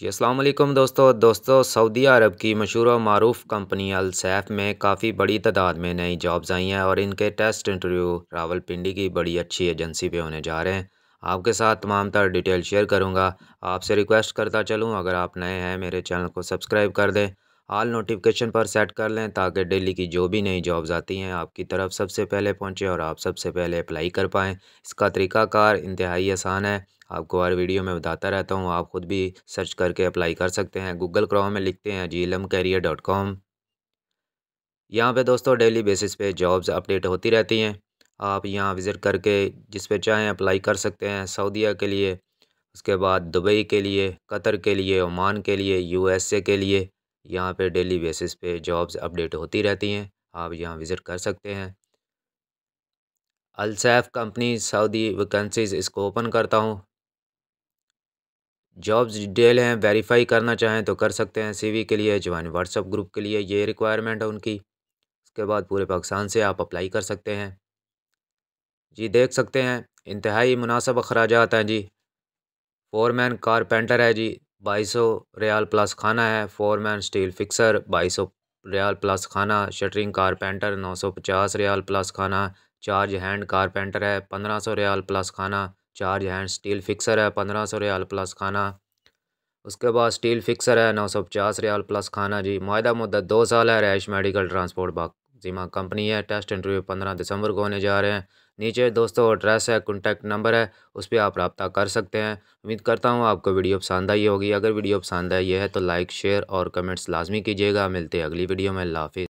जी अस्सलाम दोस्तों दोस्तों सऊदी अरब की मशहूर और मरूफ़ कंपनी अलसैफ में काफ़ी बड़ी तादाद में नई जॉब्स आई हैं और इनके टेस्ट इंटरव्यू रावलपिंडी की बड़ी अच्छी एजेंसी पे होने जा रहे हैं आपके साथ तमाम तर डिटेल शेयर करूँगा आपसे रिक्वेस्ट करता चलूँ अगर आप नए हैं मेरे चैनल को सब्सक्राइब कर दें आल नोटिफिकेशन पर सेट कर लें ताकि डेली की जो भी नई जॉब्स आती हैं आपकी तरफ सबसे पहले पहुंचे और आप सबसे पहले अप्लाई कर पाएँ इसका तरीकाकार इंतहाई आसान है आपको हर वीडियो में बताता रहता हूँ आप ख़ुद भी सर्च करके अप्लाई कर सकते हैं गूगल क्रोम में लिखते हैं जी इलम कैरियर डॉट कॉम यहाँ पर दोस्तों डेली बेसिस पे जॉब्स अपडेट होती रहती हैं आप यहाँ विज़िट करके जिस पे चाहें अप्लाई कर सकते हैं सऊदीया के लिए उसके बाद दुबई के लिए कतर के लिए ओमान के लिए यूएसए के लिए यहाँ पे डेली बेसिस पे जॉब्स अपडेट होती रहती हैं आप यहाँ विज़िट कर सकते हैं अलसैफ कंपनी सऊदी वैकेंसीज इसको ओपन करता हूँ जॉब्स डिटेल हैं वेरीफाई करना चाहें तो कर सकते हैं सीवी के लिए जवान व्हाट्सअप ग्रुप के लिए ये रिक्वायरमेंट है उनकी उसके बाद पूरे पाकिस्तान से आप अप्लाई कर सकते हैं जी देख सकते हैं इंतहाई मुनासब अखराज हैं जी फोरमैन कारपेंटर है जी बाईस सौ रियाल प्लस खाना है फोर मैन स्टील फिक्सर बाईस सौ रियाल प्लस खाना शटरिंग कारपेंटर नौ सौ पचास रियाल प्लस खाना चार्ज हैंड कारपेंटर है पंद्रह सौ रियाल प्लस खाना चार्ज हैंड स्टील फिक्सर है पंद्रह सौ रियाल प्लस खाना उसके बाद स्टील फिक्सर है नौ सौ पचास रियाल प्लस खाना जी माहा मुद्दत दो साल है रैश मेडिकल ट्रांसपोर्ट बाग जिमा हाँ, कंपनी है टेस्ट इंटरव्यू पंद्रह दिसंबर को होने जा रहे हैं नीचे दोस्तों एड्रेस है कॉन्टैक्ट नंबर है उस पर आप रबता कर सकते हैं उम्मीद करता हूँ आपको वीडियो पसंद आई होगी अगर वीडियो पसंद आई है तो लाइक शेयर और कमेंट्स लाजमी कीजिएगा मिलते हैं अगली वीडियो में लाफि